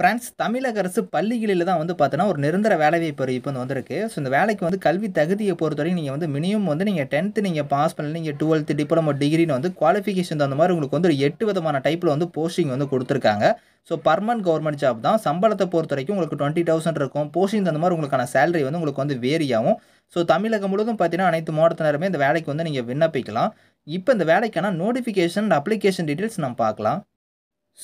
friends தமிழக அரசு பள்ளிகளில் தான் வந்து பார்த்தோன்னா ஒரு நிரந்தர வேலைவாய்ப்பு அறிவிப்பு வந்து வந்திருக்கு ஸோ இந்த வேலைக்கு வந்து கல்வி தகுதியை பொறுத்தவரைக்கும் நீங்கள் வந்து மினிமம் வந்து நீங்கள் டென்த்து நீங்கள் பாஸ் பண்ணல நீங்கள் டுவெல்த்து டிப்ளமோ டிகிரின்னு வந்து குவாலிஃபிகேஷன் தகுந்த மாதிரி உங்களுக்கு வந்து ஒரு எட்டு விதமான டைப்பில் வந்து போஸ்டிங் வந்து கொடுத்துருக்காங்க ஸோ பர்மனன்ட் கவர்மெண்ட் ஜாப் தான் சம்பளத்தை பொறுத்த வரைக்கும் உங்களுக்கு டுவெண்ட்டி தௌசண்ட் இருக்கும் போஸ்டிங் தகுந்த மாதிரி உங்களுக்கான சேலரி வந்து உங்களுக்கு வந்து வேரியாகும் ஸோ தமிழகம் முழுவதும் பார்த்தீங்கன்னா அனைத்து மாவட்டத்தினருமே இந்த வேலைக்கு வந்து நீங்கள் விண்ணப்பிக்கலாம் இப்போ இந்த வேலைக்கான நோட்டிஃபிகேஷன் அண்ட் அப்ளிகேஷன் டீட்டெயில்ஸ் நம்ம பார்க்கலாம்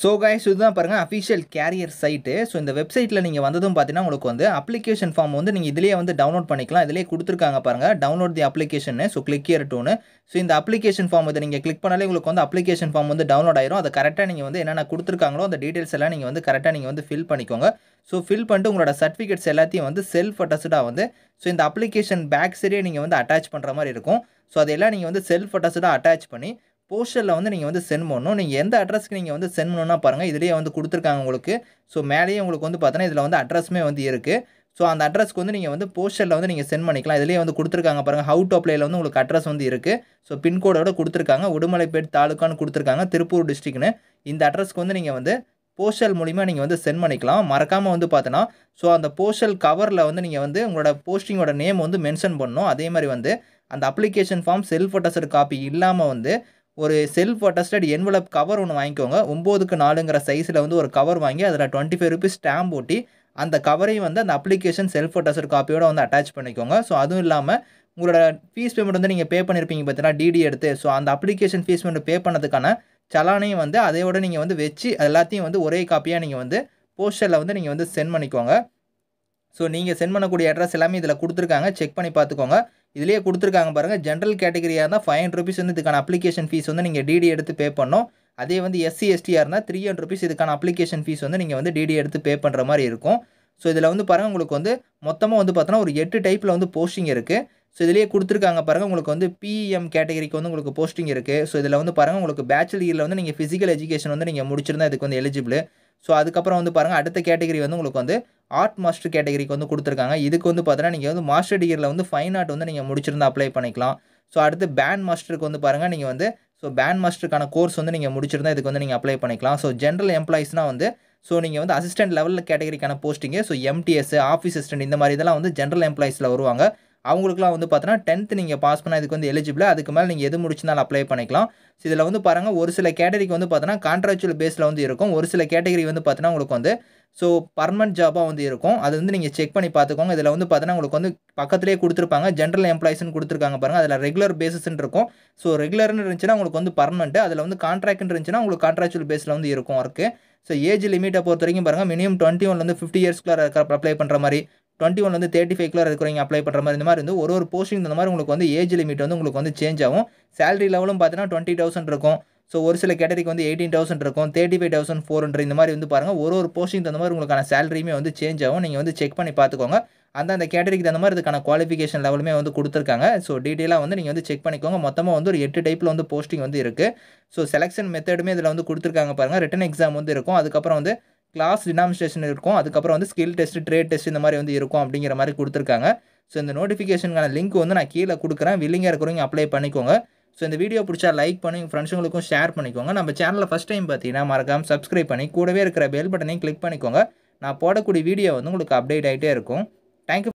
ஸோ கைஸ் இதுதான் பாருங்கள் அஃபிஷியல் கேரியர் சைட்டு ஸோ இந்த வெப்சைட்டில் நீங்கள் வந்ததும் பார்த்தீங்கன்னா உங்களுக்கு வந்து அப்ளிகேஷன் ஃபார்ம் வந்து நீங்கள் இதிலேயே வந்து டவுன்லோட் பண்ணிக்கலாம் இதிலேயே கொடுத்துருக்காங்க பாருங்கள் டவுன்லோட் தி அப்ளிகேஷன்னு ஸோ கிளிக் இயர் டூனு ஸோ இந்த அப்ளிகேஷன் ஃபார்ம் இதை நீங்கள் கிளிக் பண்ணாலே உங்களுக்கு வந்து அப்ளிகேஷன் ஃபார்ம் வந்து டவுன்லோட் ஆயிரும் அதை கரெக்டாக நீங்கள் வந்து என்னென்ன கொடுத்துருக்காங்களோ அந்த டீட்டெயில்ஸ் எல்லாம் நீங்கள் வந்து கரெக்டாக நீங்கள் வந்து ஃபில் பண்ணிக்கோங்க ஸோ ஃபில் பண்ணிட்டு உங்களோட சர்டிஃபிகேட்ஸ் எல்லாத்தையும் வந்து செல்ஃப் அட்டஸ்டாக வந்து ஸோ இந்த அப்ளிகேஷன் பேக் சரியே நீங்கள் வந்து அட்டாச் பண்ணுற மாதிரி இருக்கும் ஸோ அதெல்லாம் நீங்கள் வந்து செல்ஃப் அட்டஸ்டாக அட்டாச் பண்ணி போஸ்டரில் வந்து நீங்கள் வந்து சென்ட் பண்ணணும் நீங்கள் எந்த அட்ரஸ்க்கு நீங்கள் வந்து சென்ட் பண்ணணும்னா பாருங்கள் இதிலேயே வந்து கொடுத்துருக்காங்க உங்களுக்கு ஸோ மேலேயே உங்களுக்கு வந்து பார்த்தோன்னா இதில் வந்து அட்ரஸுமே வந்து இருக்குது ஸோ அந்த அட்ரஸ்க்கு வந்து நீங்கள் வந்து போஸ்டரில் வந்து நீங்கள் சென்ட் பண்ணிக்கலாம் இதிலேயே வந்து கொடுத்துருக்காங்க பாருங்கள் ஹவு டு வந்து உங்களுக்கு அட்ரஸ் வந்து இருக்குது ஸோ பின்கோடோட கொடுத்துருக்காங்க உடுமலைப்பேட் தாலுக்கான்னு கொடுத்துருக்காங்க திருப்பூர் டிஸ்ட்ரிக்னு இந்த அட்ரஸ்க்கு வந்து நீங்கள் வந்து போஸ்டல் மூலிமா நீங்கள் வந்து சென்ட் பண்ணிக்கலாம் மறக்காமல் வந்து பார்த்தோன்னா ஸோ அந்த போஸ்டல் கவரில் வந்து நீங்கள் வந்து உங்களோட போஸ்டிங்கோட நேம் வந்து மென்ஷன் பண்ணணும் அதே மாதிரி வந்து அந்த application form self attested copy இல்லாமல் வந்து ஒரு செல்ஃப் அட்டஸ்டட் என்வலப் கவர் ஒன்று வாங்கிக்கோங்க ஒம்போதுக்கு நாலுங்கிற சைஸில் வந்து ஒரு கவர் வாங்கி அதில் டுவெண்ட்டி ஃபைவ் ருபீஸ் ஸ்டாம்ப் ஒட்டி அந்த கவரையும் வந்து அந்த அப்ளிகேஷன் செல்ஃப் அட்டஸ்டட் காப்பியோடு வந்து அட்டாச் பண்ணிக்கோங்க ஸோ அதுவும் இல்லாமல் உங்களோட ஃபீஸ் பேமெண்ட் வந்து நீங்கள் பே பண்ணியிருப்பீங்க பார்த்தீங்கன்னா டிடி எடுத்து ஸோ அந்த அப்ளிகேஷன் ஃபீஸ் பேமெண்ட் பே பண்ணதுக்கான சலானையும் வந்து அதையோடு நீங்கள் வந்து வச்சு எல்லாத்தையும் வந்து ஒரே காப்பியாக நீங்கள் வந்து போஸ்டரில் வந்து நீங்கள் வந்து சென்ட் பண்ணிக்கோங்க ஸோ நீங்கள் சென்ட் பண்ணக்கூடிய அட்ரஸ் எல்லாமே இதில் கொடுத்துருக்காங்க செக் பண்ணி பார்த்துக்கோங்க இதிலேயே கொடுத்துருக்காங்க பாருங்கள் ஜென்ரல் கேட்டகரியாக இருந்தால் ஃபைவ் ஹண்ட்ரட் ருபீஸ் வந்து இதுக்கான அப்ளிகேஷன் ஃபீஸ் வந்து நீங்கள் டிடி எடுத்து பே பண்ணோம் அதே வந்து எஸ்சி எஸ்டியாக இருந்தால் த்ரீ ஹண்ட்ரட் ருபீஸ் இதுக்கான அப்ளிகேஷன் ஃபீஸ் வந்து நீங்கள் வந்து டிடி எடுத்து பே பண்ணுற மாதிரி இருக்கும் ஸோ இதில் வந்து பாருங்கள் உங்களுக்கு வந்து மொத்தமாக வந்து பார்த்தோன்னா ஒரு எட்டு டைப்பில் வந்து போஸ்டிங் இருக்குது ஸோ இதிலேயே கொடுத்துருக்காங்க பாருங்கள் உங்களுக்கு வந்து பிஎம் கேட்டகரிக்கு வந்து உங்களுக்கு போஸ்டிங் இருக்குது ஸோ இதில் வந்து பாருங்கள் உங்களுக்கு பேச்சுலர் இயரில் வந்து நீங்கள் ஃபிசிக்கல் எஜுகேஷன் வந்து நீங்கள் முடிச்சிருந்தா இதுக்கு வந்து எலிஜிபிள் ஸோ அதுக்கப்புறம் வந்து பாருங்கள் அடுத்த கேட்டகரி வந்து உங்களுக்கு வந்து ஆர்ட் மாஸ்டர் கேட்டகரிக்கு வந்து கொடுத்துருக்காங்க இதுக்கு வந்து பார்த்தீங்கன்னா நீங்கள் வந்து மாஸ்டர் டிகிரியில் வந்து ஃபைன் ஆர்ட் வந்து நீங்கள் முடிச்சிருந்தால் அப்ளை பண்ணிக்கலாம் ஸோ அடுத்து பேண்ட் மாஸ்டருக்கு வந்து பாருங்கள் நீங்கள் வந்து ஸோ பேண்ட் மாஸ்டருக்கான கோர்ஸ் வந்து நீங்கள் முடிச்சிருந்தால் இதுக்கு வந்து நீங்கள் அப்ளை பண்ணிக்கலாம் ஸோ ஜென்ரல் எம்ப்ளாயிஸ்னால் வந்து ஸோ நீங்கள் வந்து அசிஸ்டன்ட் லெவலில் கேட்டகரிக்கான போஸ்ட்டிங்கு ஸோ எம்டிஎஸ் ஆஃபீஸ் அசிஸ்டன்ட் இந்த மாதிரி இதெல்லாம் வந்து ஜென்ரல் எம்ப்ளாயிஸில் வருவாங்க அவங்களுக்குலாம் வந்து பார்த்தீங்கன்னா டென்த்து நீங்கள் பாஸ் பண்ணால் இதுக்கு வந்து எலிஜிபிள் அதுக்கு மேலே நீங்கள் எது முடிச்சிருந்தாலும் அப்ளை பண்ணிக்கலாம் ஸோ இதில் வந்து பாருங்கள் ஒரு சில கேட்டகரிக்கு வந்து பார்த்தீங்கன்னா கான்ட்ராக்சுவல் பேஸில் வந்து இருக்கும் ஒரு சில கேட்டகரி வந்து பார்த்தீங்கன்னா உங்களுக்கு வந்து ஸோ பர்மனன்ட் ஜாபாக வந்து இருக்கும் அது வந்து நீங்கள் செக் பண்ணி பார்த்துக்கோங்க இதில் வந்து பார்த்தீங்கன்னா உங்களுக்கு வந்து பக்கத்துலேயே கொடுத்துருப்பாங்க ஜென்ரல் எம்ப்ளாய்ஸ்னு கொடுத்துருக்காங்க பாருங்கள் அதில் ரெகுலர் பேசிஸ்ன்னு இருக்கும் ஸோ ரெகுலர்னு இருந்துச்சுன்னா உங்களுக்கு வந்து பர்மனென்ட் அதில் வந்து கான்ட்ராக்ட்னு இருந்துச்சுன்னா உங்களுக்கு கான்ட்ராக்சுவல் பேஸில் வந்து இருக்கும் ஒர்க்கு ஸோ ஏஜ் லிமிட்டை பொறுத்த வரைக்கும் பாருங்கள் மினிமம் டுவெண்ட்டி ஒன்லேருந்து ஃபிஃப்டி இயர்ஸ்க்குள்ளே இருக்கிற அப்ளை பண்ணுற மாதிரி டுவெண்ட்டி ஒன்லேருந்து தேர்ட்டி ஃபைவ்க்குள்ள இருக்கிறவங்க அப்ளை பண்ணுற மாதிரி இந்த மாதிரி வந்து ஒரு ஒரு போஸ்டிங் இந்த மாதிரி உங்களுக்கு வந்து ஏஜ் லிமிட் வந்து உங்களுக்கு வந்து சேஞ்ச் ஆகும் சேலரி லெவலும் பார்த்தீங்கன்னா டுவெண்ட்டி தௌசண்ட் இருக்கும் ஸோ ஒரு சில கேட்டரிக்கு வந்து எயிட்டீன் தௌசண்ட் இருக்கும் thirty five thousand four hundred இந்த மாதிரி வந்து பாருங்கள் ஒரு ஒரு போஸ்டிங் தகுந்த மாதிரி உங்களுக்கான சேலரியுமே வந்து சேஞ்ச் ஆகும் நீங்கள் வந்து செக் பண்ணி பார்த்துக்கோங்க அந்த அந்த கேட்டரிக்கு தகுந்த மாதிரி இதுக்கான குவாலிஃபிகேஷன் லெவலுமே வந்து கொடுத்துருக்காங்க ஸோ டீட்டெயிலாக வந்து நீங்கள் வந்து செக் பண்ணிக்கோங்க மொத்தமாக வந்து ஒரு எட்டு டைப்பில் வந்து போஸ்டிங் வந்து இருக்குது ஸோ செலெக்ஷன் மெத்தடுமே இதில் வந்து கொடுத்துருக்காங்க பாருங்கள் ரிட்டன் எக்ஸாம் வந்து இருக்கும் அதுக்கப்புறம் வந்து கிளாஸ் டினாமினேஷன் இருக்கும் அதுக்கப்புறம் வந்து ஸ்கில் டெஸ்ட் ட்ரேட் டெஸ்ட் இந்த மாதிரி வந்து இருக்கும் அப்படிங்கிற மாதிரி கொடுத்துருக்காங்க ஸோ இந்த நோட்டிஃபிகேஷனுக்கான லிங்க் வந்து நான் கீழே கொடுக்குறேன் வில்லிங்காக இருக்கிறவங்க அப்ளை பண்ணிக்கோங்க ஸோ இந்த வீடியோ பிடிச்சா லைக் பண்ணி ஃப்ரெண்ட்ஸுங்களுக்கும் ஷேர் பண்ணிக்கோங்க நம்ம சேனலில் ஃபஸ்ட் டைம் பார்த்தீங்கன்னா மறக்காமல் சப்ஸ்கிரைப் பண்ணி கூடவே இருக்கிற பெல் பட்டனையும் கிளிக் பண்ணிக்கோங்க நான் போடக்கூடிய வீடியோ வந்து உங்களுக்கு அப்டேட் ஆகிட்டே இருக்கும் தேங்க்யூ